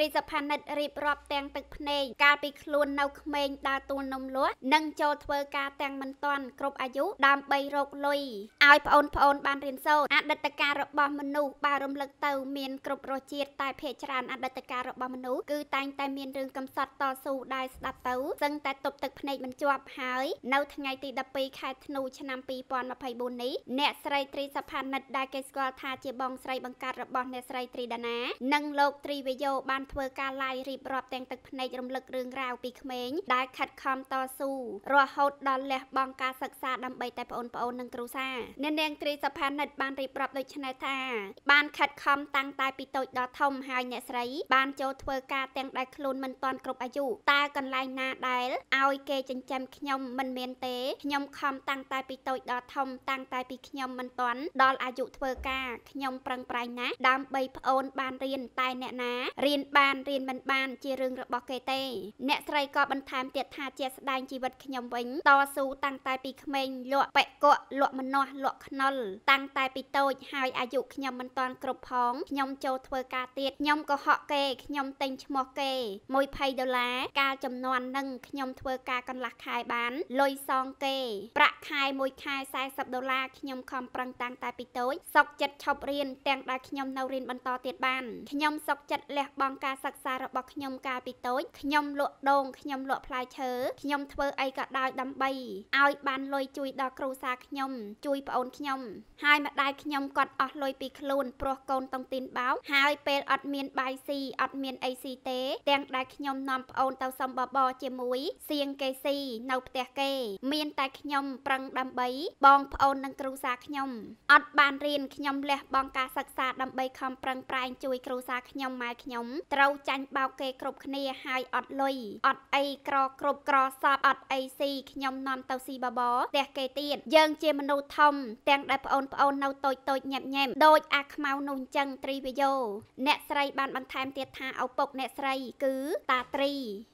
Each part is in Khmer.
រីសផានិតរៀបរាប់ទាំងទឹកភ្នែកកាលពីខ្លួននៅក្មេងដើរទួលនំលក់និងចូលធ្វើការទាំងមិនទាន់គ្រប់អាយុដើម្បីរកលុយឲ្យប្អូនប្អូនបានរៀនសូត្រអតីតកាលរបស់មនុស្សបើរំលឹកទៅ មានគ្រប់រសជាតិតែភ័យច្រើនអតីតកាលរបស់មនុស្សគឺតែងតែមានរឿងកំសត់តស៊ូដែលស្ដាប់ទៅសឹងតែទប់ទឹកភ្នែកមិនជាប់ហើយ នៅ ថ្ងៃទី12ខែធ្នូ ឆ្នាំ2024នេះអ្នកស្រីត្រីសផានិតដែលគេស្គាល់ថាជាបងស្រីបង្កើតរបស់អ្នកស្រីត្រីដាណានិងលោកត្រីវេយោបានធ្វើការឡាយរៀបរាប់ទាំងទឹកភ្នែករំលឹករឿងរ៉ាវពីក្មេងដែលខិតខំតស៊ូរហូតដល់លះបង់ការសិក្សាដើម្បីតែប្អូនប្អូននិងគ្រួសារអ្នកនាងត្រីសភានិតបានរៀបរាប់ដូចនេះថាបានខិតខំតាំងតែពីតូចដល់ធំហើយអ្នកស្រីបានចូលធ្វើការទាំងដែលខ្លួនមិនទាន់គ្រប់អាយុតើកន្លែងណាដែលឲ្យគេចិញ្ចឹមខ្ញុំមិនមានទេខ្ញុំខំតាំងតែពីតូចដល់ធំតាំងតែពីខ្ញុំមិនទាន់ដល់អាយុធ្វើការខ្ញុំប្រឹងប្រែងណាស់ដើម្បីប្អូនបានរៀនតែអ្នកណារៀនបានបានរៀនមិនបានជារឿងរបស់គេទេអ្នកស្រីក៏បន្ថែមទៀតថាជាស្ដែងជីវិតខ្ញុំវិញតស៊ូតាំងតែ ពីក្មេងលក់បែកកក់លក់ម្នាស់លក់ខ្នុលតាំងតែពីតូចហើយអាយុខ្ញុំមិនទាន់គ្រប់ផងខ្ញុំចូលធ្វើការទៀតខ្ញុំក៏ហក់គេខ្ញុំទិញឈ្មោះគេ120ដុល្លារការចំនួននឹងខ្ញុំធ្វើការកន្លះខែបានលុយសងគេប្រាក់ខែមួយខែ40ដុល្លារខ្ញុំខំប្រឹងតាំងតែពីតូចសុកចិត្តឈប់រៀនទាំងដែលខ្ញុំនៅរៀនបន្តទៀតបានខ្ញុំសុកចិត្តលះបង់ការសិក្សារបស់ខ្ញុំកាលពីតូចខ្ញុំលក់ដូងខ្ញុំលក់ផ្លែឈើខ្ញុំធ្វើអីក៏ដោយដើម្បីឲ្យបានលុយជួយដល់គ្រួសារខ្ញុំជួយប្អូនខ្ញុំហើយម្ដាយខ្ញុំគាត់អស់លុយពីខ្លួនព្រោះកូនតុងទីនបោកហើយពេលអត់មានបាយស៊ីអត់មានអីស៊ីទេទាំងដែលខ្ញុំនាំប្អូនទៅសំបបជាមួយសៀងគេស៊ីនៅផ្ទះគេ មានតែខ្ញុំប្រឹងដើម្បីបងប្អូននិងគ្រួសារខ្ញុំអត់បានរៀនខ្ញុំលះបង់ការសិក្សាដើម្បីខំប្រឹងប្រែងជួយគ្រួសារខ្ញុំម៉ែខ្ញុំត្រូវចាញ់បោកគេគ្រប់គ្នាហើយអត់លុយអត់អីក្រគ្រប់ក្រសតអត់អីស៊ីខ្ញុំនាំទៅស៊ីបបផ្ទះគេទៀតយើងជាមនុស្សធំទាំងដែលប្អូនប្អូននៅតូចតូចញាប់ញែមដូចអាខ្មៅនោះអញ្ចឹងត្រីវយោអ្នកស្រីបានបន្ថែមទៀតថាឪពុកអ្នកស្រីគឺតាត្រី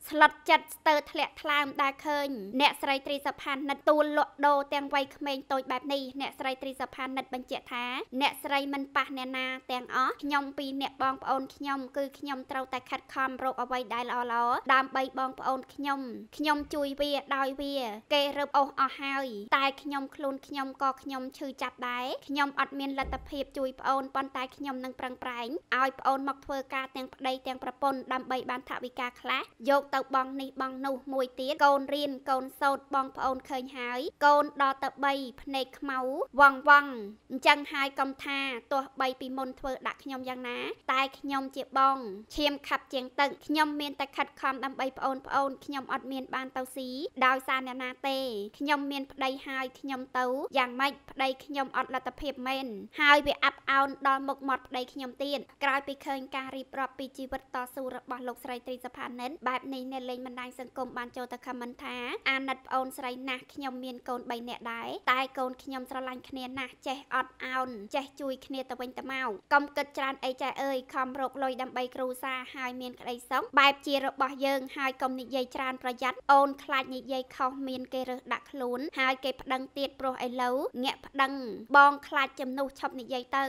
ស្លុតចិត្តស្ទើរធ្លាក់ថ្លើមដែលឃើញ អ្នកស្រីត្រីសផានិតទូលលក់ដូរទាំងវ័យក្មេងតូចបែបនេះអ្នកស្រីត្រីសផានិតបញ្ជាក់ថាអ្នកស្រីមិនប៉ះអ្នកណាទាំងអស់ខ្ញុំពីអ្នកបងប្អូនខ្ញុំគឺខ្ញុំត្រូវតែខិតខំរកអ្វីដែលល្អល្អដើម្បីបងប្អូនខ្ញុំខ្ញុំជួយវាដោយវា គេរឹបអូសអស់ហើយតែខ្ញុំខ្លួនខ្ញុំក៏ខ្ញុំឈឺចាប់ដែរខ្ញុំអត់មានលទ្ធភាពជួយប្អូនប៉ុន្តែខ្ញុំនឹងប្រឹងប្រែងឲ្យប្អូនមកធ្វើការទាំងប្តីទាំងប្រពន្ធដើម្បីបានថវិកាខ្លះយកទៅបងនេះបងនោះមួយទៀតកូនរៀនកូនសូត្របងប្អូនឃើញហើយកូនដល់ទៅ3ភ្នែកខ្មៅវងវងអញ្ចឹងហើយកុំថាទោះបីពីមុនធ្វើដាក់ខ្ញុំយ៉ាងណា តែខ្ញុំជាបងឈឈាមខាប់ជាងទឹកខ្ញុំមានតែខិតខំដើម្បីប្អូនប្អូនខ្ញុំអត់មានបានទៅស៊ីដោយសារអ្នកណាទេខ្ញុំមានប្តីហើយខ្ញុំទៅយ៉ាងម៉េចប្តីខ្ញុំអត់លទ្ធភាពមែនហើយវាអាប់អោនដល់មុខមាត់ប្តីខ្ញុំទៀតក្រោយពីឃើញការរៀបរាប់ពីជីវិតតស៊ូរបស់លោកស្រីត្រីសផានិនបែបនេះនៅលេងបណ្ដាញសង្គមបានចូលទៅខមមិនថាអាណិតប្អូនស្រីណាស់ខ្ញុំមានកូន3នាក់ដែរតែកូនខ្ញុំស្រឡាញ់គ្នាណាស់ចេះអត់អោនចេះជួយគ្នាទៅវិញទៅមកកុំគិតច្រើនអីចាអើយខំរកលុយដើម្បីគ្រូសាសារហើយមានក្តីសុខបែបជារបស់យើងហើយកុំនិយាយច្រើនប្រយ័ត្នអូនខ្លាចនិយាយខុសមានគេរើសដាក់ខ្លួន ហើយគេប្តឹងទៀតព្រោះឥឡូវងាក់ប្តឹងបងខ្លាចជំនួសឈប់និយាយទៅ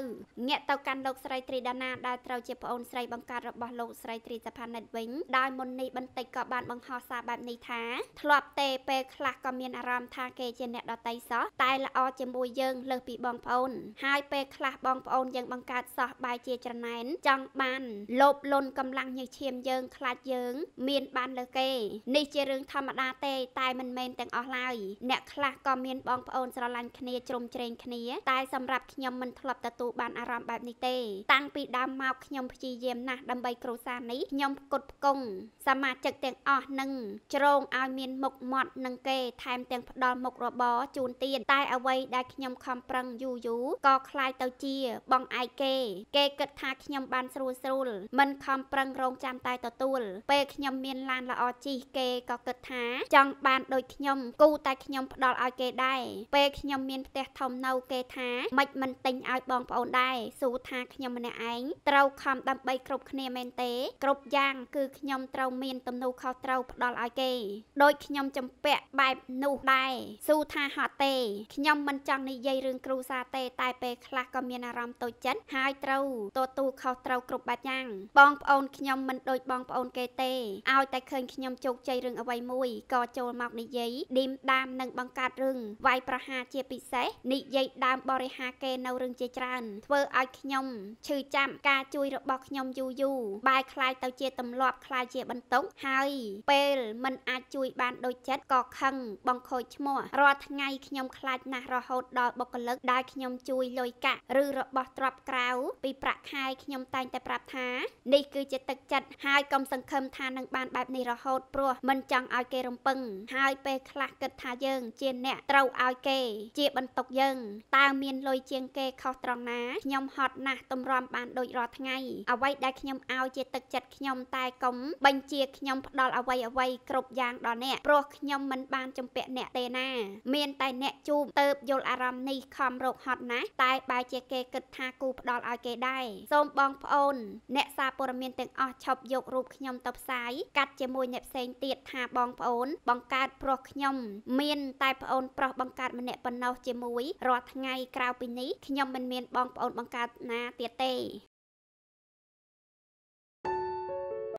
ងាក់ទៅកាន់លោកស្រីត្រីដាណាដែលត្រូវជាប្អូនស្រីបង្កើតរបស់លោកស្រីត្រីសផានិតវិញដោយមុននេះបន្តិចក៏បានបង្ហោះសារបែបនេះថាធ្លាប់ទេពេលខ្លះក៏មានអារម្មណ៍ថាគេជាអ្នកដតីសោះតែល្អជាមួយយើងលើសពីបងប្អូន ហើយពេលខ្លះបងប្អូនយើងបង្កើតសោះបែរជាច្រណែនចង់បាន លោបលន់កម្លាំងញើសឈាមយើងខ្លាចយើង មាន បានលើគេ នេះជារឿងធម្មតាទេតែមិនមែនទាំងអស់ឡើយអ្នកខ្លះក៏មានបងប្អូនស្រឡាញ់គ្នាជ្រុំជ្រែងគ្នា តែ សម្រាប់ខ្ញុំមិនធ្លាប់ទទួលបានអារម្មណ៍បែបនេះទេ តាំងពីដើមមកខ្ញុំព្យាយាមណាស់ដើម្បី គ្រួសារនេះខ្ញុំផ្គត់ផ្គង់សមាជិកទាំងអស់នឹងជ្រងឲ្យមានមុខមាត់នឹងគេ ថែមទាំងផ្ដល់មុខរបរជូនទៀតតែអ្វីដែលខ្ញុំខំប្រឹងយូរយូរក៏คล้ายទៅជាបងឯកគេគេគិតថាខ្ញុំបានស្រួលស្រួលមិនខំខំប្រឹងរងចាំតែទទួលពេលខ្ញុំមានឡានល្អជិះគេក៏គិតថា ចង់បាន ដូចខ្ញុំគូតែខ្ញុំផ្ដល់ឲ្យគេដែរពេលខ្ញុំមានផ្ទះធំនៅ គេថាមិនមិនទិញឲ្យបងប្អូនដែរសួរថាខ្ញុំម្នាក់ឯងត្រូវខំដើម្បីគ្រប់គ្នាមែនទេ គ្រប់យ៉ាង គឺខ្ញុំត្រូវមានទំនួលខុសត្រូវផ្ដល់ឲ្យគេដូចខ្ញុំចំពាក់បែបនោះដែរសួរថាហត់ទេខ្ញុំមិនចង់និយាយរឿងគ្រូសាទេតែពេលខ្លះក៏មានអារម្មណ៍តូចចិត្តហើយត្រូវទទួលខុសត្រូវគ្រប់បែបយ៉ាងបងប្ប្អូនខ្ញុំមិនដូចបងប្អូនគេទេឲ្យតែឃើញខ្ញុំជោគជ័យរឿងអ្វីមួយក៏ចូលមកនិយាយឌីមដាមនិងបង្កើតរឿងវាយប្រហារជាពិសេសនិយាយដើមបរិហាគេនៅរឿងជាច្រើនធ្វើឲ្យខ្ញុំឈឺចាប់ការជួយរបស់ខ្ញុំយូរយូរបែរខ្លាយទៅជាទម្លាប់ខ្លាយជាបន្ទុកហើយពេលមិនអាចជួយ បានដូចចិត្តក៏ខឹងបង្ខូចឈ្មោះរាល់ថ្ងៃខ្ញុំខ្លាចណាស់រហូតដល់បុគ្គលិកដែលខ្ញុំជួយលុយកាក់ឬរបស់ទ្រព្យក្រៅពីប្រាក់ខែខ្ញុំតែងតែប្រាប់ថានេះគឺជាទឹកចិត្តហើយកំសង្ឃឹមថានឹងបានបែបនេះរហូតព្រោះមិនចង់ឲ្យគេរំពឹងហើយពេលខ្លះគិតថាយើង ជាអ្នកត្រូវឲ្យគេ ជាបន្ទុកយើងតើមានលុយជាងគេខុសត្រង់ណាខ្ញុំហត់ណាស់ទម្រាំបានដូចរាល់ថ្ងៃអ្វីដែលខ្ញុំឲ្យជាទឹកចិត្តខ្ញុំតែកុំបញ្ជាខ្ញុំផ្ដល់អ្វីអ្វីគ្រប់យ៉ាងដល់អ្នកព្រោះខ្ញុំមិនបានចំពាក់អ្នកទេណាមានតែអ្នកជួបទៅបយល់អារម្មណ៍នេះខំរកហត់ណាស់តែបែរជាគេគិតថាគូផ្ដល់ឲ្យគេដែរសូមបងប្អូន អ្នកសារព័ត៌មានទាំងអស់ឈប់យករូបខ្ញុំទៅផ្សាយកាត់ជាមួយអ្នកផ្សេងទៀតថាបងប្អូន បង្កើតប្រុសខ្ញុំ មាន តែប្អូនប្រុសបង្កើតម្នាក់ប៉ុណ្ណោះជាមួយរាល់ថ្ងៃក្រៅពីនេះខ្ញុំមិនមានបងប្អូនបង្កើតណាទៀតទេ